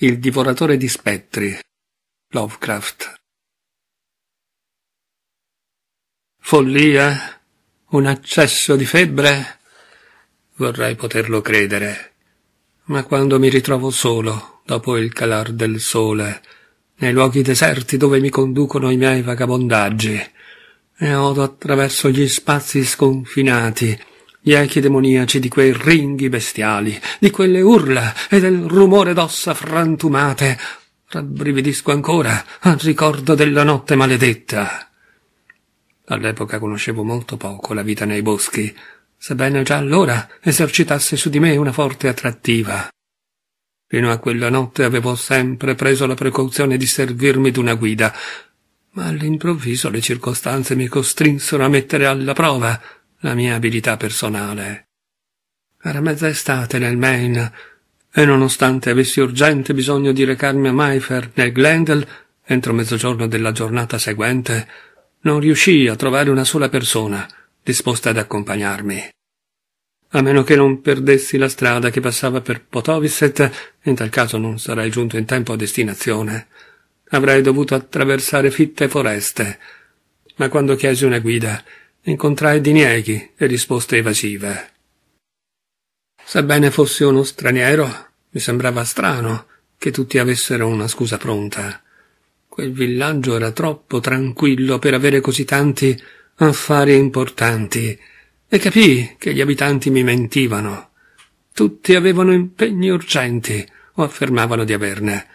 Il divoratore di spettri Lovecraft Follia? Un accesso di febbre? Vorrei poterlo credere. Ma quando mi ritrovo solo, dopo il calar del sole, nei luoghi deserti dove mi conducono i miei vagabondaggi, e odo attraverso gli spazi sconfinati gli echi demoniaci di quei ringhi bestiali, di quelle urla e del rumore d'ossa frantumate. Rabbrividisco ancora al ricordo della notte maledetta. All'epoca conoscevo molto poco la vita nei boschi, sebbene già allora esercitasse su di me una forte attrattiva. Fino a quella notte avevo sempre preso la precauzione di servirmi d'una guida, ma all'improvviso le circostanze mi costrinsero a mettere alla prova la mia abilità personale. Era mezza estate nel Maine e nonostante avessi urgente bisogno di recarmi a Mayfair nel Glendale entro mezzogiorno della giornata seguente, non riuscii a trovare una sola persona disposta ad accompagnarmi. A meno che non perdessi la strada che passava per Potovisset, in tal caso non sarei giunto in tempo a destinazione. Avrei dovuto attraversare fitte foreste. Ma quando chiesi una guida, incontrai dinieghi e risposte evasive. Sebbene fossi uno straniero, mi sembrava strano che tutti avessero una scusa pronta. Quel villaggio era troppo tranquillo per avere così tanti affari importanti e capii che gli abitanti mi mentivano. Tutti avevano impegni urgenti o affermavano di averne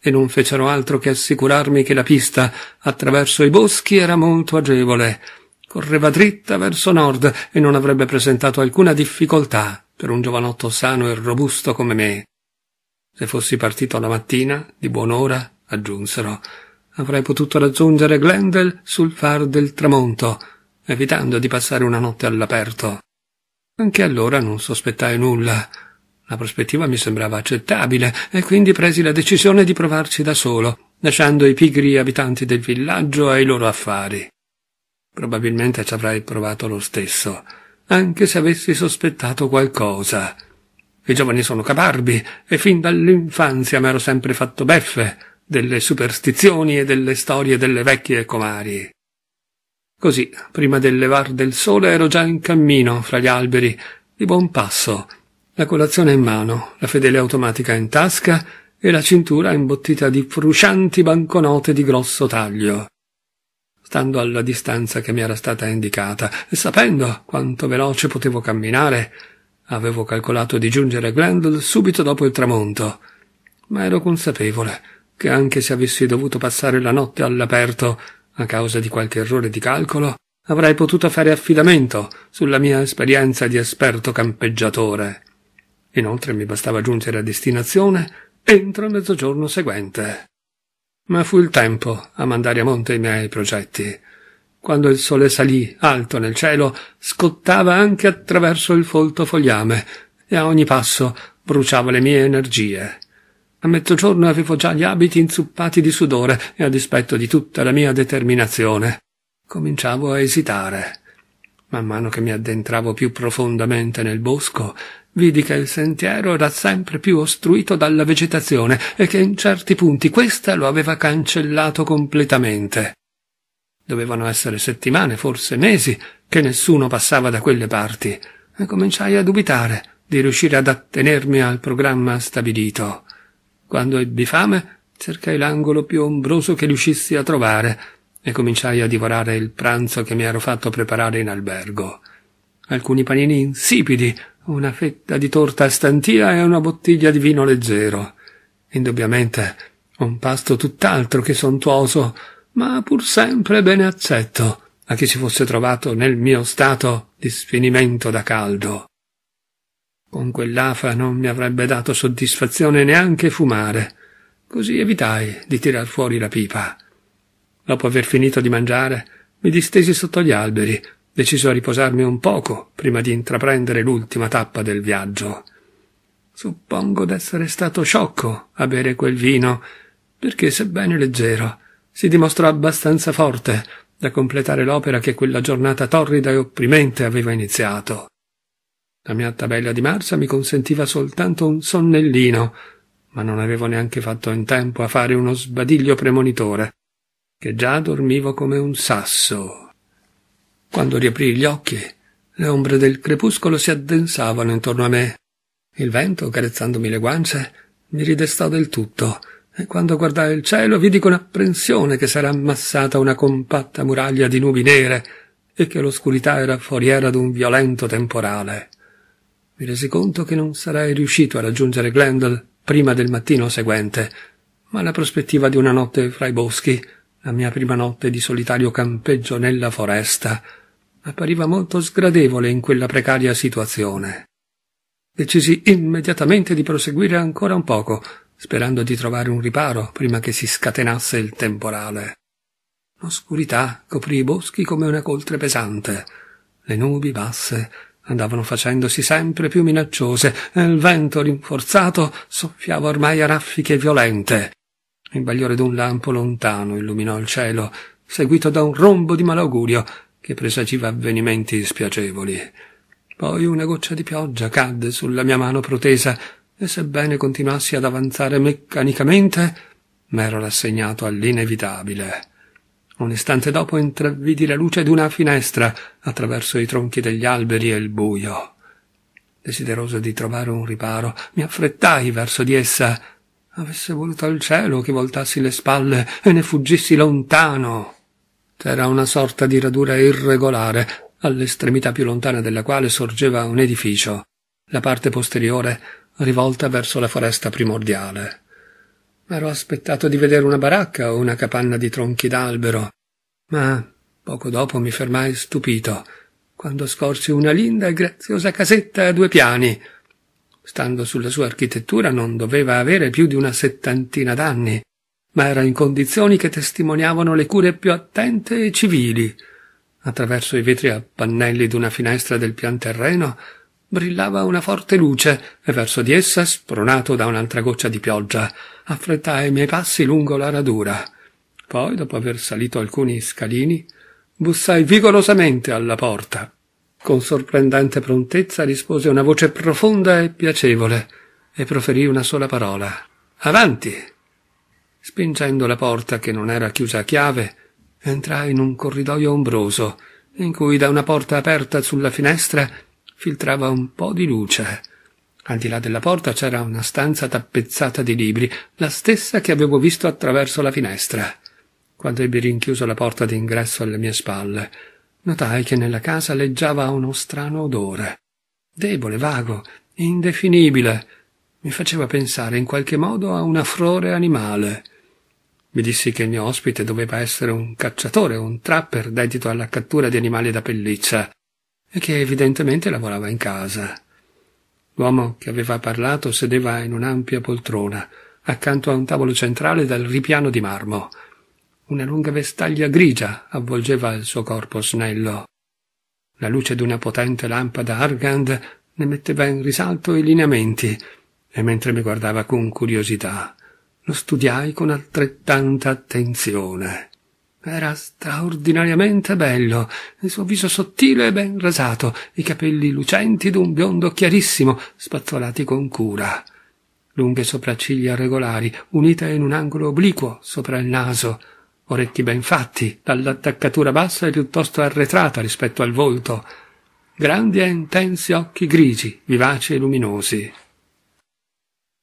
e non fecero altro che assicurarmi che la pista attraverso i boschi era molto agevole correva dritta verso nord e non avrebbe presentato alcuna difficoltà per un giovanotto sano e robusto come me. Se fossi partito la mattina, di buon'ora, aggiunsero, avrei potuto raggiungere Glendale sul far del tramonto, evitando di passare una notte all'aperto. Anche allora non sospettai nulla. La prospettiva mi sembrava accettabile e quindi presi la decisione di provarci da solo, lasciando i pigri abitanti del villaggio ai loro affari probabilmente ci avrei provato lo stesso, anche se avessi sospettato qualcosa. I giovani sono caparbi e fin dall'infanzia m'ero sempre fatto beffe delle superstizioni e delle storie delle vecchie comari. Così, prima del levar del sole, ero già in cammino fra gli alberi, di buon passo, la colazione in mano, la fedele automatica in tasca e la cintura imbottita di fruscianti banconote di grosso taglio stando alla distanza che mi era stata indicata, e sapendo quanto veloce potevo camminare, avevo calcolato di giungere a Glendale subito dopo il tramonto. Ma ero consapevole che anche se avessi dovuto passare la notte all'aperto a causa di qualche errore di calcolo, avrei potuto fare affidamento sulla mia esperienza di esperto campeggiatore. Inoltre mi bastava giungere a destinazione entro il mezzogiorno seguente ma fu il tempo a mandare a monte i miei progetti. Quando il sole salì alto nel cielo, scottava anche attraverso il folto fogliame e a ogni passo bruciava le mie energie. A mezzogiorno avevo già gli abiti inzuppati di sudore e a dispetto di tutta la mia determinazione cominciavo a esitare. Man mano che mi addentravo più profondamente nel bosco, vidi che il sentiero era sempre più ostruito dalla vegetazione e che in certi punti questa lo aveva cancellato completamente. Dovevano essere settimane, forse mesi, che nessuno passava da quelle parti, e cominciai a dubitare di riuscire ad attenermi al programma stabilito. Quando ebbi fame, cercai l'angolo più ombroso che riuscissi a trovare, e cominciai a divorare il pranzo che mi ero fatto preparare in albergo. Alcuni panini insipidi, una fetta di torta a stantia e una bottiglia di vino leggero. Indubbiamente un pasto tutt'altro che sontuoso, ma pur sempre bene accetto a chi si fosse trovato nel mio stato di sfinimento da caldo. Con quell'afa non mi avrebbe dato soddisfazione neanche fumare, così evitai di tirar fuori la pipa. Dopo aver finito di mangiare, mi distesi sotto gli alberi, deciso a riposarmi un poco prima di intraprendere l'ultima tappa del viaggio. Suppongo d'essere stato sciocco a bere quel vino, perché sebbene leggero, si dimostrò abbastanza forte da completare l'opera che quella giornata torrida e opprimente aveva iniziato. La mia tabella di marcia mi consentiva soltanto un sonnellino, ma non avevo neanche fatto in tempo a fare uno sbadiglio premonitore che già dormiva come un sasso. Quando riaprì gli occhi, le ombre del crepuscolo si addensavano intorno a me. Il vento, carezzandomi le guance, mi ridestò del tutto, e quando guardai il cielo vidi con apprensione che s'era ammassata una compatta muraglia di nubi nere e che l'oscurità era foriera d'un violento temporale. Mi resi conto che non sarei riuscito a raggiungere Glendale prima del mattino seguente, ma la prospettiva di una notte fra i boschi la mia prima notte di solitario campeggio nella foresta appariva molto sgradevole in quella precaria situazione. Decisi immediatamente di proseguire ancora un poco, sperando di trovare un riparo prima che si scatenasse il temporale. L'oscurità coprì i boschi come una coltre pesante. Le nubi basse andavano facendosi sempre più minacciose e il vento rinforzato soffiava ormai a raffiche violente. Il bagliore d'un lampo lontano illuminò il cielo, seguito da un rombo di malaugurio che presagiva avvenimenti spiacevoli. Poi una goccia di pioggia cadde sulla mia mano protesa e sebbene continuassi ad avanzare meccanicamente, m'ero rassegnato all'inevitabile. Un istante dopo intravvidi la luce di una finestra attraverso i tronchi degli alberi e il buio. Desideroso di trovare un riparo, mi affrettai verso di essa, Avesse voluto al cielo che voltassi le spalle e ne fuggissi lontano. C'era una sorta di radura irregolare, all'estremità più lontana della quale sorgeva un edificio, la parte posteriore rivolta verso la foresta primordiale. M'ero aspettato di vedere una baracca o una capanna di tronchi d'albero, ma poco dopo mi fermai stupito quando scorsi una linda e graziosa casetta a due piani, stando sulla sua architettura, non doveva avere più di una settantina d'anni, ma era in condizioni che testimoniavano le cure più attente e civili. Attraverso i vetri a pannelli d'una finestra del pian terreno brillava una forte luce e verso di essa, spronato da un'altra goccia di pioggia, affrettai i miei passi lungo la radura. Poi, dopo aver salito alcuni scalini, bussai vigorosamente alla porta. Con sorprendente prontezza rispose una voce profonda e piacevole e proferì una sola parola. Avanti! Spingendo la porta che non era chiusa a chiave, entrai in un corridoio ombroso in cui da una porta aperta sulla finestra filtrava un po' di luce. Al di là della porta c'era una stanza tappezzata di libri, la stessa che avevo visto attraverso la finestra. Quando ebbi rinchiuso la porta d'ingresso alle mie spalle, notai che nella casa leggiava uno strano odore, debole, vago, indefinibile. Mi faceva pensare in qualche modo a un affrore animale. Mi dissi che il mio ospite doveva essere un cacciatore, un trapper dedito alla cattura di animali da pelliccia, e che evidentemente lavorava in casa. L'uomo che aveva parlato sedeva in un'ampia poltrona, accanto a un tavolo centrale dal ripiano di marmo, una lunga vestaglia grigia avvolgeva il suo corpo snello. La luce d'una potente lampada Argand ne metteva in risalto i lineamenti, e mentre mi guardava con curiosità, lo studiai con altrettanta attenzione. Era straordinariamente bello, il suo viso sottile e ben rasato, i capelli lucenti d'un biondo chiarissimo, spazzolati con cura. Lunghe sopracciglia regolari, unite in un angolo obliquo sopra il naso, orecchi ben fatti, dall'attaccatura bassa e piuttosto arretrata rispetto al volto, grandi e intensi occhi grigi, vivaci e luminosi.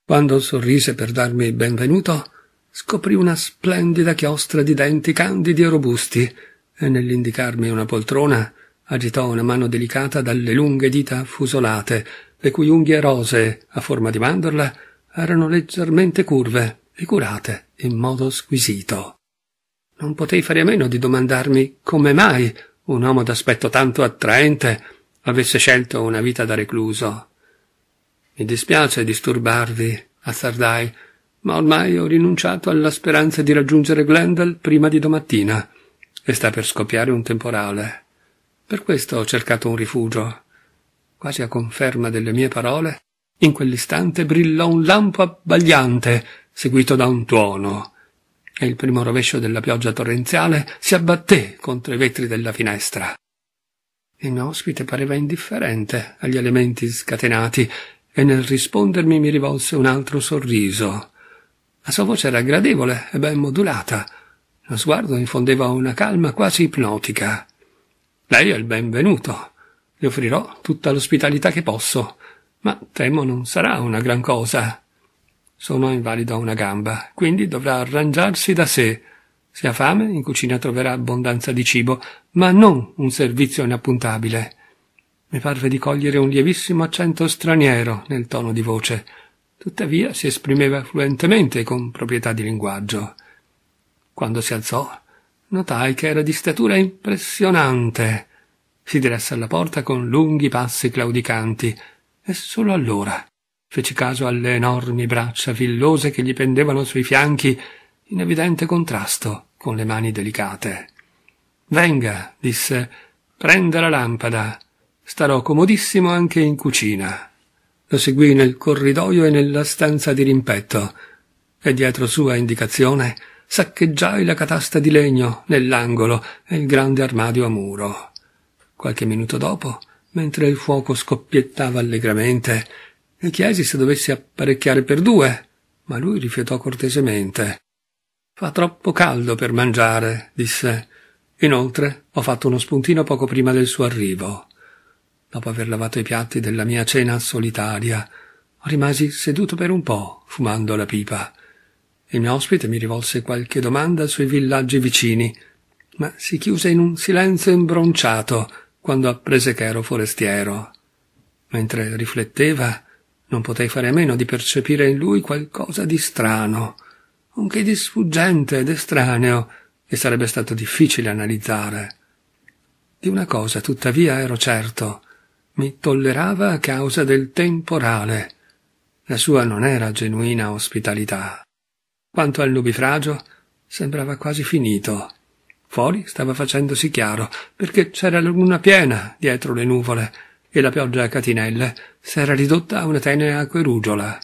Quando sorrise per darmi il benvenuto, scoprì una splendida chiostra di denti candidi e robusti, e nell'indicarmi una poltrona agitò una mano delicata dalle lunghe dita affusolate, le cui unghie rosee, a forma di mandorla, erano leggermente curve e curate in modo squisito non potei fare a meno di domandarmi come mai un uomo d'aspetto tanto attraente avesse scelto una vita da recluso. Mi dispiace disturbarvi, azzardai, ma ormai ho rinunciato alla speranza di raggiungere Glendale prima di domattina e sta per scoppiare un temporale. Per questo ho cercato un rifugio. Quasi a conferma delle mie parole, in quell'istante brillò un lampo abbagliante, seguito da un tuono e il primo rovescio della pioggia torrenziale si abbatté contro i vetri della finestra. Il mio ospite pareva indifferente agli elementi scatenati e nel rispondermi mi rivolse un altro sorriso. La sua voce era gradevole e ben modulata. Lo sguardo infondeva una calma quasi ipnotica. Lei è il benvenuto. Le offrirò tutta l'ospitalità che posso, ma temo non sarà una gran cosa. Sono invalido a una gamba, quindi dovrà arrangiarsi da sé. Se ha fame, in cucina troverà abbondanza di cibo, ma non un servizio inappuntabile. Mi parve di cogliere un lievissimo accento straniero nel tono di voce. Tuttavia si esprimeva fluentemente con proprietà di linguaggio. Quando si alzò, notai che era di statura impressionante. Si diresse alla porta con lunghi passi claudicanti, e solo allora fece caso alle enormi braccia villose che gli pendevano sui fianchi in evidente contrasto con le mani delicate. Venga, disse, prenda la lampada. Starò comodissimo anche in cucina. Lo seguì nel corridoio e nella stanza di rimpetto, e dietro sua indicazione saccheggiai la catasta di legno nell'angolo e il grande armadio a muro. Qualche minuto dopo, mentre il fuoco scoppiettava allegramente, e chiesi se dovessi apparecchiare per due, ma lui rifiutò cortesemente. Fa troppo caldo per mangiare, disse. Inoltre ho fatto uno spuntino poco prima del suo arrivo. Dopo aver lavato i piatti della mia cena solitaria, rimasi seduto per un po', fumando la pipa. Il mio ospite mi rivolse qualche domanda sui villaggi vicini, ma si chiuse in un silenzio imbronciato quando apprese che ero forestiero. Mentre rifletteva, non potei fare a meno di percepire in lui qualcosa di strano, nonché di sfuggente ed estraneo, che sarebbe stato difficile analizzare. Di una cosa, tuttavia, ero certo. Mi tollerava a causa del temporale. La sua non era genuina ospitalità. Quanto al nubifragio, sembrava quasi finito. Fuori stava facendosi chiaro, perché c'era la luna piena dietro le nuvole, e la pioggia a catinelle s'era ridotta a una tenera acquerugiola.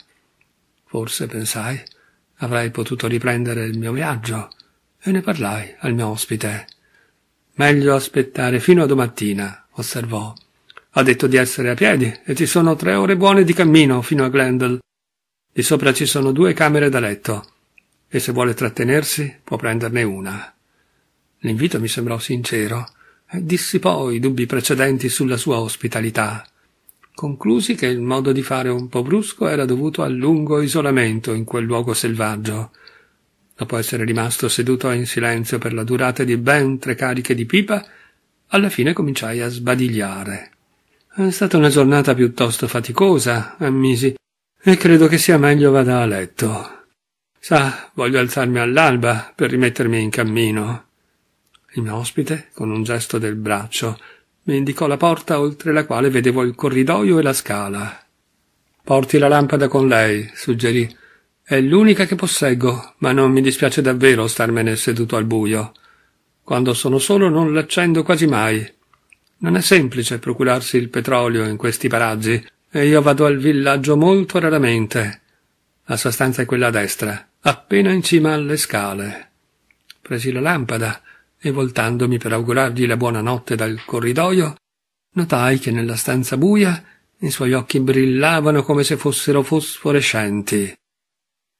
Forse, pensai, avrei potuto riprendere il mio viaggio, e ne parlai al mio ospite. Meglio aspettare fino a domattina, osservò. Ha detto di essere a piedi, e ci sono tre ore buone di cammino fino a Glendale. Di sopra ci sono due camere da letto, e se vuole trattenersi può prenderne una. L'invito mi sembrò sincero, dissipò i dubbi precedenti sulla sua ospitalità. Conclusi che il modo di fare un po' brusco era dovuto al lungo isolamento in quel luogo selvaggio. Dopo essere rimasto seduto in silenzio per la durata di ben tre cariche di pipa, alla fine cominciai a sbadigliare. È stata una giornata piuttosto faticosa, ammisi, e credo che sia meglio vada a letto. Sa, voglio alzarmi all'alba per rimettermi in cammino. Il mio ospite, con un gesto del braccio, mi indicò la porta oltre la quale vedevo il corridoio e la scala. Porti la lampada con lei, suggerì. È l'unica che posseggo, ma non mi dispiace davvero starmene seduto al buio. Quando sono solo non l'accendo quasi mai. Non è semplice procurarsi il petrolio in questi paraggi, e io vado al villaggio molto raramente. La sua stanza è quella a destra, appena in cima alle scale. Presi la lampada e voltandomi per augurargli la buona notte dal corridoio, notai che nella stanza buia i suoi occhi brillavano come se fossero fosforescenti.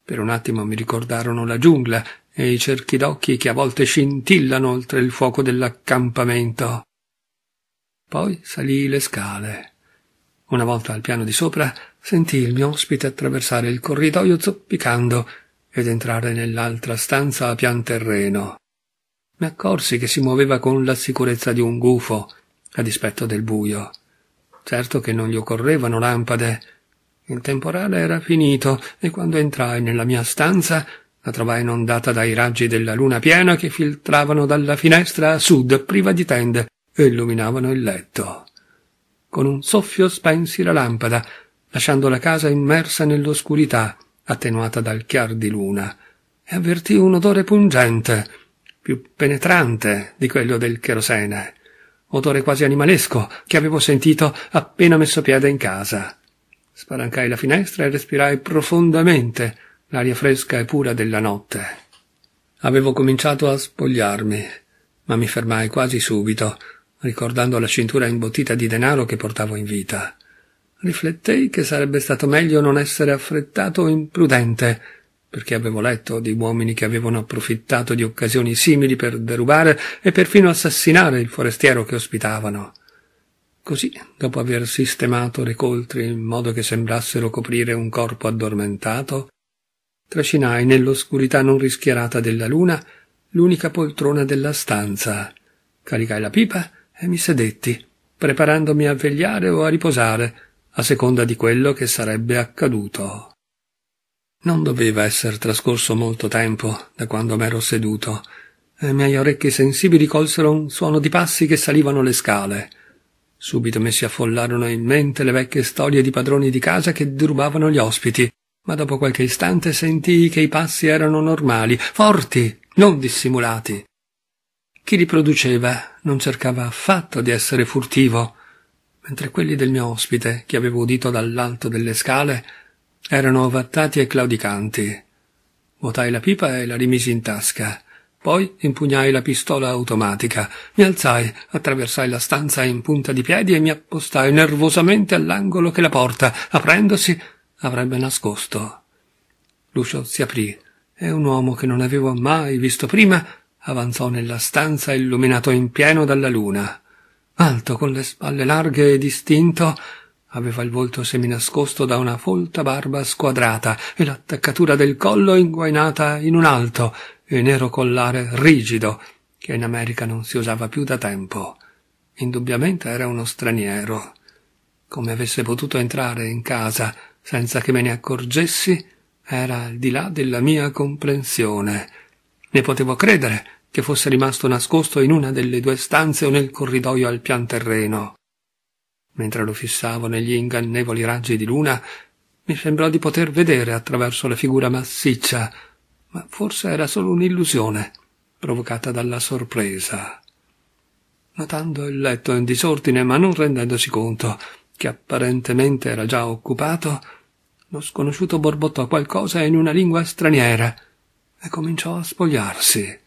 Per un attimo mi ricordarono la giungla e i cerchi d'occhi che a volte scintillano oltre il fuoco dell'accampamento. Poi salii le scale. Una volta al piano di sopra sentii il mio ospite attraversare il corridoio zoppicando ed entrare nell'altra stanza a pian terreno. Mi accorsi che si muoveva con la sicurezza di un gufo, a dispetto del buio. Certo che non gli occorrevano lampade. Il temporale era finito e quando entrai nella mia stanza la trovai inondata dai raggi della luna piena che filtravano dalla finestra a sud, priva di tende, e illuminavano il letto. Con un soffio spensi la lampada, lasciando la casa immersa nell'oscurità, attenuata dal chiar di luna, e avvertì un odore pungente più penetrante di quello del cherosene, odore quasi animalesco che avevo sentito appena messo piede in casa. Spalancai la finestra e respirai profondamente l'aria fresca e pura della notte. Avevo cominciato a spogliarmi, ma mi fermai quasi subito, ricordando la cintura imbottita di denaro che portavo in vita. Riflettei che sarebbe stato meglio non essere affrettato o imprudente perché avevo letto di uomini che avevano approfittato di occasioni simili per derubare e perfino assassinare il forestiero che ospitavano. Così, dopo aver sistemato le coltri in modo che sembrassero coprire un corpo addormentato, trascinai nell'oscurità non rischiarata della luna l'unica poltrona della stanza. Caricai la pipa e mi sedetti, preparandomi a vegliare o a riposare, a seconda di quello che sarebbe accaduto. Non doveva esser trascorso molto tempo da quando m'ero seduto, e i miei orecchi sensibili colsero un suono di passi che salivano le scale. Subito mi si affollarono in mente le vecchie storie di padroni di casa che derubavano gli ospiti, ma dopo qualche istante sentii che i passi erano normali, forti, non dissimulati. Chi li produceva non cercava affatto di essere furtivo, mentre quelli del mio ospite, che avevo udito dall'alto delle scale, erano vattati e claudicanti. Votai la pipa e la rimisi in tasca. Poi impugnai la pistola automatica, mi alzai, attraversai la stanza in punta di piedi e mi appostai nervosamente all'angolo che la porta, aprendosi, avrebbe nascosto. L'uscio si aprì e un uomo che non avevo mai visto prima avanzò nella stanza illuminato in pieno dalla luna. Alto, con le spalle larghe e distinto, Aveva il volto seminascosto da una folta barba squadrata e l'attaccatura del collo inguainata in un alto e nero collare rigido, che in America non si usava più da tempo. Indubbiamente era uno straniero. Come avesse potuto entrare in casa senza che me ne accorgessi, era al di là della mia comprensione. Ne potevo credere che fosse rimasto nascosto in una delle due stanze o nel corridoio al pian terreno. Mentre lo fissavo negli ingannevoli raggi di luna, mi sembrò di poter vedere attraverso la figura massiccia, ma forse era solo un'illusione provocata dalla sorpresa. Notando il letto in disordine, ma non rendendosi conto che apparentemente era già occupato, lo sconosciuto borbottò qualcosa in una lingua straniera e cominciò a spogliarsi.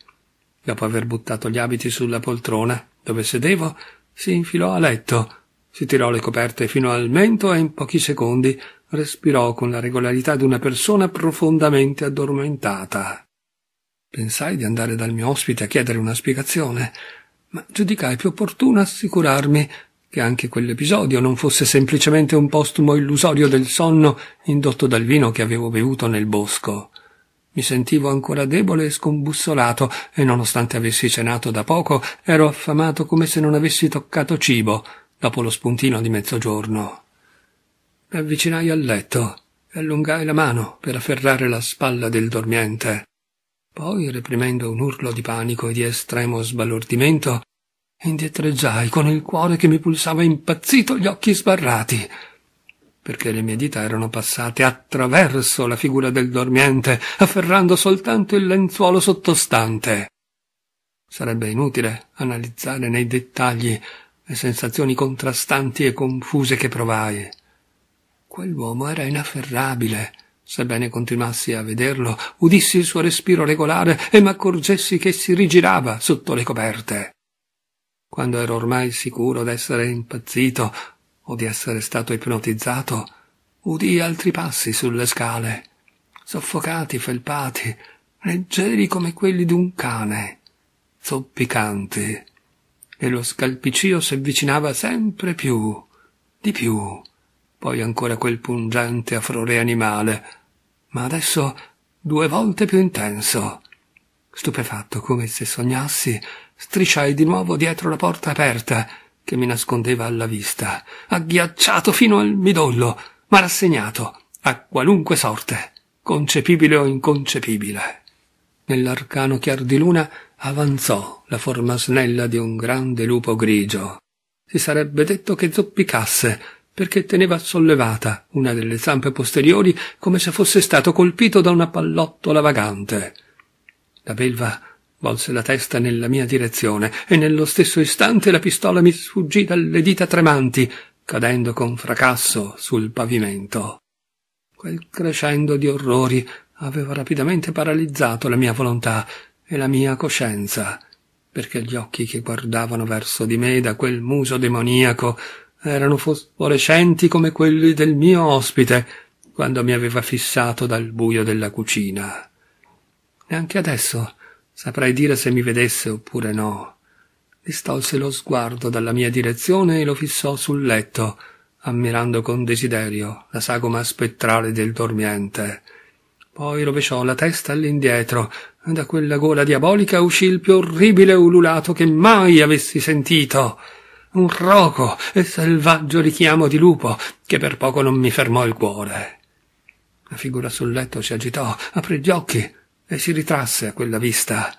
Dopo aver buttato gli abiti sulla poltrona dove sedevo, si infilò a letto si tirò le coperte fino al mento e in pochi secondi respirò con la regolarità di una persona profondamente addormentata. Pensai di andare dal mio ospite a chiedere una spiegazione, ma giudicai più opportuno assicurarmi che anche quell'episodio non fosse semplicemente un postumo illusorio del sonno indotto dal vino che avevo bevuto nel bosco. Mi sentivo ancora debole e scombussolato, e nonostante avessi cenato da poco, ero affamato come se non avessi toccato cibo, dopo lo spuntino di mezzogiorno. Mi avvicinai al letto e allungai la mano per afferrare la spalla del dormiente. Poi, reprimendo un urlo di panico e di estremo sbalordimento, indietreggiai con il cuore che mi pulsava impazzito gli occhi sbarrati, perché le mie dita erano passate attraverso la figura del dormiente, afferrando soltanto il lenzuolo sottostante. Sarebbe inutile analizzare nei dettagli le sensazioni contrastanti e confuse che provai. Quell'uomo era inafferrabile. Sebbene continuassi a vederlo, udissi il suo respiro regolare e m'accorgessi che si rigirava sotto le coperte. Quando ero ormai sicuro d'essere impazzito o di essere stato ipnotizzato, udii altri passi sulle scale, soffocati, felpati, leggeri come quelli d'un cane, zoppicanti e lo scalpiccio si avvicinava sempre più, di più, poi ancora quel pungente afrore animale, ma adesso due volte più intenso. Stupefatto come se sognassi, strisciai di nuovo dietro la porta aperta che mi nascondeva alla vista, agghiacciato fino al midollo, ma rassegnato a qualunque sorte, concepibile o inconcepibile nell'arcano chiar di luna, avanzò la forma snella di un grande lupo grigio. Si sarebbe detto che zoppicasse, perché teneva sollevata una delle zampe posteriori come se fosse stato colpito da una pallottola vagante. La belva volse la testa nella mia direzione e nello stesso istante la pistola mi sfuggì dalle dita tremanti, cadendo con fracasso sul pavimento. Quel crescendo di orrori aveva rapidamente paralizzato la mia volontà e la mia coscienza, perché gli occhi che guardavano verso di me da quel muso demoniaco erano fosforescenti come quelli del mio ospite quando mi aveva fissato dal buio della cucina. Neanche adesso saprei dire se mi vedesse oppure no. Distolse lo sguardo dalla mia direzione e lo fissò sul letto, ammirando con desiderio la sagoma spettrale del dormiente. Poi rovesciò la testa all'indietro. Da quella gola diabolica uscì il più orribile ululato che mai avessi sentito. Un roco e selvaggio richiamo di lupo che per poco non mi fermò il cuore. La figura sul letto si agitò, aprì gli occhi e si ritrasse a quella vista.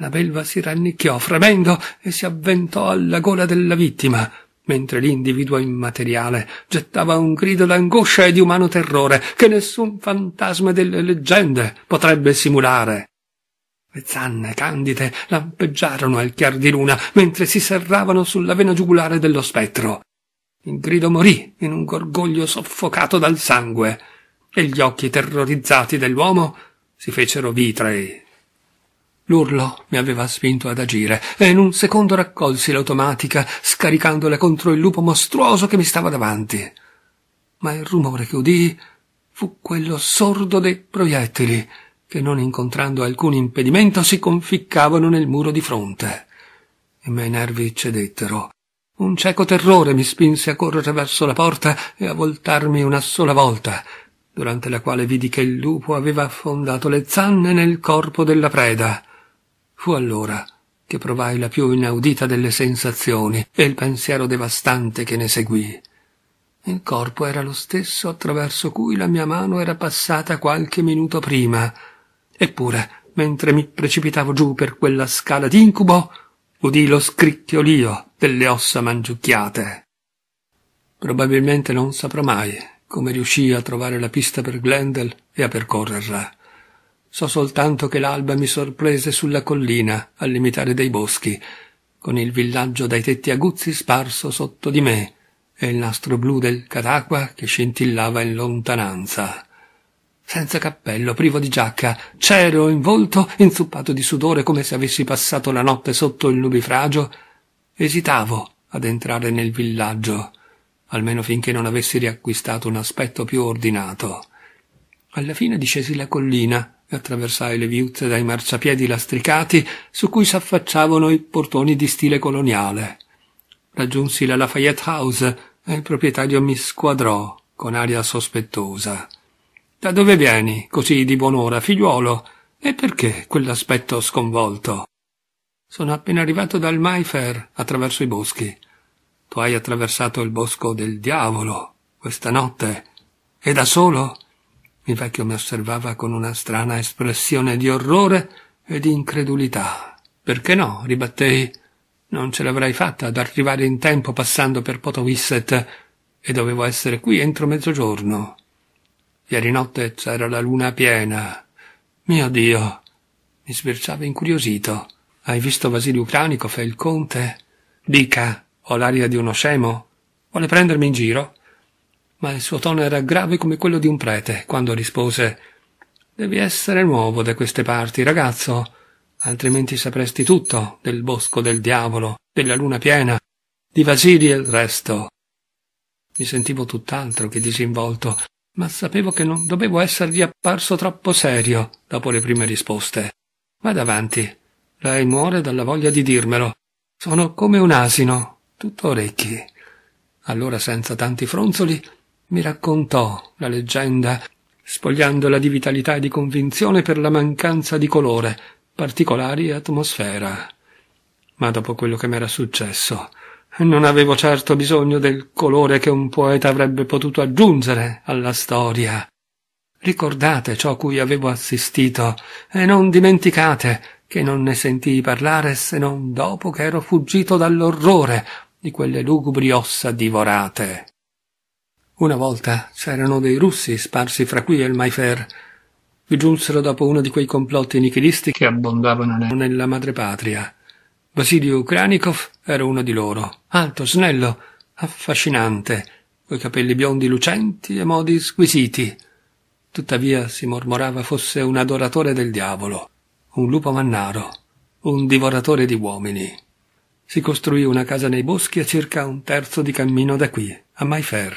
La belva si rannicchiò fremendo e si avventò alla gola della vittima mentre l'individuo immateriale gettava un grido d'angoscia e di umano terrore che nessun fantasma delle leggende potrebbe simulare. Le zanne candide lampeggiarono al chiar di luna mentre si serravano sulla vena giugulare dello spettro. Il grido morì in un gorgoglio soffocato dal sangue e gli occhi terrorizzati dell'uomo si fecero vitrei L'urlo mi aveva spinto ad agire e in un secondo raccolsi l'automatica scaricandola contro il lupo mostruoso che mi stava davanti. Ma il rumore che udii fu quello sordo dei proiettili che non incontrando alcun impedimento si conficcavano nel muro di fronte. I miei nervi cedettero. Un cieco terrore mi spinse a correre verso la porta e a voltarmi una sola volta, durante la quale vidi che il lupo aveva affondato le zanne nel corpo della preda. Fu allora che provai la più inaudita delle sensazioni e il pensiero devastante che ne seguì. Il corpo era lo stesso attraverso cui la mia mano era passata qualche minuto prima. Eppure, mentre mi precipitavo giù per quella scala d'incubo, udì lo scricchiolio delle ossa mangiucchiate. Probabilmente non saprò mai come riuscii a trovare la pista per Glendel e a percorrerla. So soltanto che l'alba mi sorprese sulla collina, al limitare dei boschi, con il villaggio dai tetti aguzzi sparso sotto di me e il nastro blu del catacqua che scintillava in lontananza. Senza cappello, privo di giacca, c'ero in volto, inzuppato di sudore come se avessi passato la notte sotto il nubifragio, esitavo ad entrare nel villaggio, almeno finché non avessi riacquistato un aspetto più ordinato. Alla fine discesi la collina attraversai le viuzze dai marciapiedi lastricati su cui s'affacciavano i portoni di stile coloniale. Raggiunsi la Lafayette House e il proprietario mi squadrò con aria sospettosa. Da dove vieni, così di buon'ora, figliuolo? E perché quell'aspetto sconvolto? Sono appena arrivato dal Mayfair, attraverso i boschi. Tu hai attraversato il bosco del diavolo, questa notte. E da solo? Il vecchio mi osservava con una strana espressione di orrore e di incredulità. Perché no? ribattei. Non ce l'avrei fatta ad arrivare in tempo passando per Potovisset e dovevo essere qui entro mezzogiorno. Ieri notte c'era la luna piena. Mio Dio! mi sbirciava incuriosito. Hai visto Vasili Ucranico, fe il conte? Dica, ho l'aria di uno scemo? Vuole prendermi in giro? ma il suo tono era grave come quello di un prete quando rispose Devi essere nuovo da queste parti, ragazzo, altrimenti sapresti tutto del bosco del diavolo, della luna piena, di Vasili e il resto. Mi sentivo tutt'altro che disinvolto, ma sapevo che non dovevo essergli apparso troppo serio dopo le prime risposte. Ma davanti, Lei muore dalla voglia di dirmelo. Sono come un asino, tutto orecchi. Allora, senza tanti fronzoli, mi raccontò la leggenda, spogliandola di vitalità e di convinzione per la mancanza di colore, particolari e atmosfera. Ma dopo quello che m'era successo, non avevo certo bisogno del colore che un poeta avrebbe potuto aggiungere alla storia. Ricordate ciò a cui avevo assistito e non dimenticate che non ne sentii parlare se non dopo che ero fuggito dall'orrore di quelle lugubri ossa divorate. Una volta c'erano dei russi sparsi fra qui e il Mayfair. Vi giunsero dopo uno di quei complotti nichilisti che abbondavano nella madrepatria. Basilio Kranikov era uno di loro, alto, snello, affascinante, coi capelli biondi lucenti e modi squisiti. Tuttavia si mormorava fosse un adoratore del diavolo, un lupo mannaro, un divoratore di uomini. Si costruì una casa nei boschi a circa un terzo di cammino da qui, a Mayfair,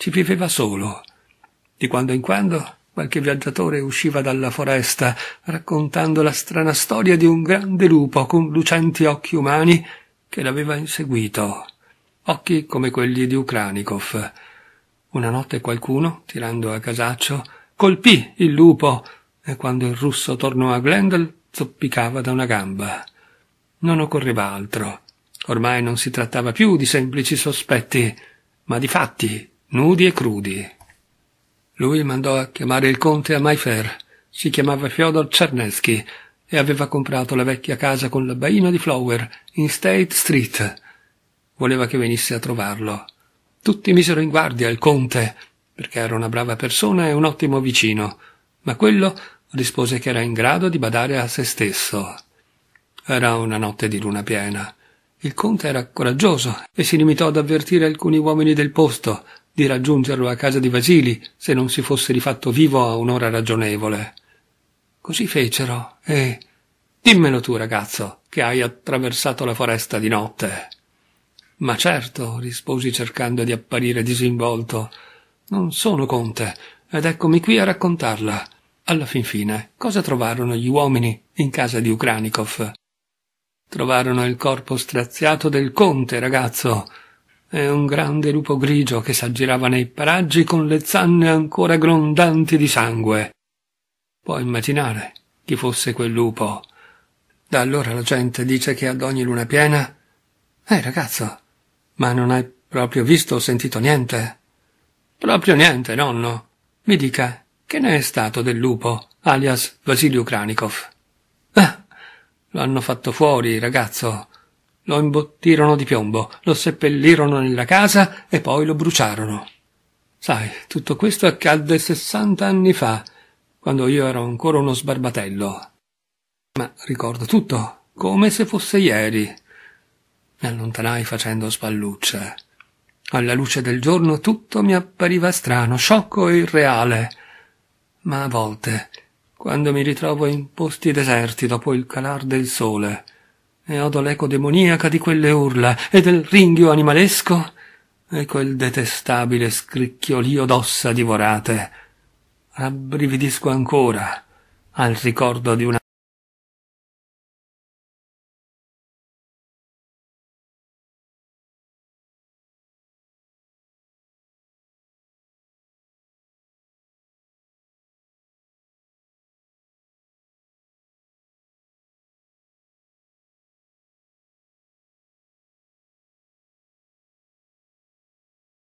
ci viveva solo. Di quando in quando qualche viaggiatore usciva dalla foresta raccontando la strana storia di un grande lupo con lucenti occhi umani che l'aveva inseguito. Occhi come quelli di Ukranikov. Una notte qualcuno, tirando a casaccio, colpì il lupo e quando il russo tornò a Glendal zoppicava da una gamba. Non occorreva altro. Ormai non si trattava più di semplici sospetti, ma di fatti nudi e crudi. Lui mandò a chiamare il conte a Mayfair. Si chiamava Fyodor Czarnesky e aveva comprato la vecchia casa con l'abbaino di Flower in State Street. Voleva che venisse a trovarlo. Tutti misero in guardia il conte, perché era una brava persona e un ottimo vicino, ma quello rispose che era in grado di badare a se stesso. Era una notte di luna piena. Il conte era coraggioso e si limitò ad avvertire alcuni uomini del posto di raggiungerlo a casa di Vasili se non si fosse rifatto vivo a un'ora ragionevole. Così fecero e. Dimmelo tu, ragazzo, che hai attraversato la foresta di notte. Ma certo, risposi cercando di apparire disinvolto. Non sono conte, ed eccomi qui a raccontarla. Alla fin fine, cosa trovarono gli uomini in casa di Ukranikov? Trovarono il corpo straziato del conte, ragazzo, e un grande lupo grigio che s'aggirava nei paraggi con le zanne ancora grondanti di sangue. Puoi immaginare chi fosse quel lupo. Da allora la gente dice che ad ogni luna piena. Ehi, ragazzo, ma non hai proprio visto o sentito niente? Proprio niente, nonno. Mi dica, che ne è stato del lupo, alias Vasilio Kranikov? Ah, lo hanno fatto fuori, ragazzo lo imbottirono di piombo, lo seppellirono nella casa e poi lo bruciarono. Sai, tutto questo accadde sessanta anni fa, quando io ero ancora uno sbarbatello. Ma ricordo tutto, come se fosse ieri. Mi allontanai facendo spallucce. Alla luce del giorno tutto mi appariva strano, sciocco e irreale. Ma a volte, quando mi ritrovo in posti deserti dopo il calar del sole, e odo l'eco demoniaca di quelle urla e del ringhio animalesco e quel detestabile scricchiolio d'ossa divorate. Rabbrividisco ancora al ricordo di una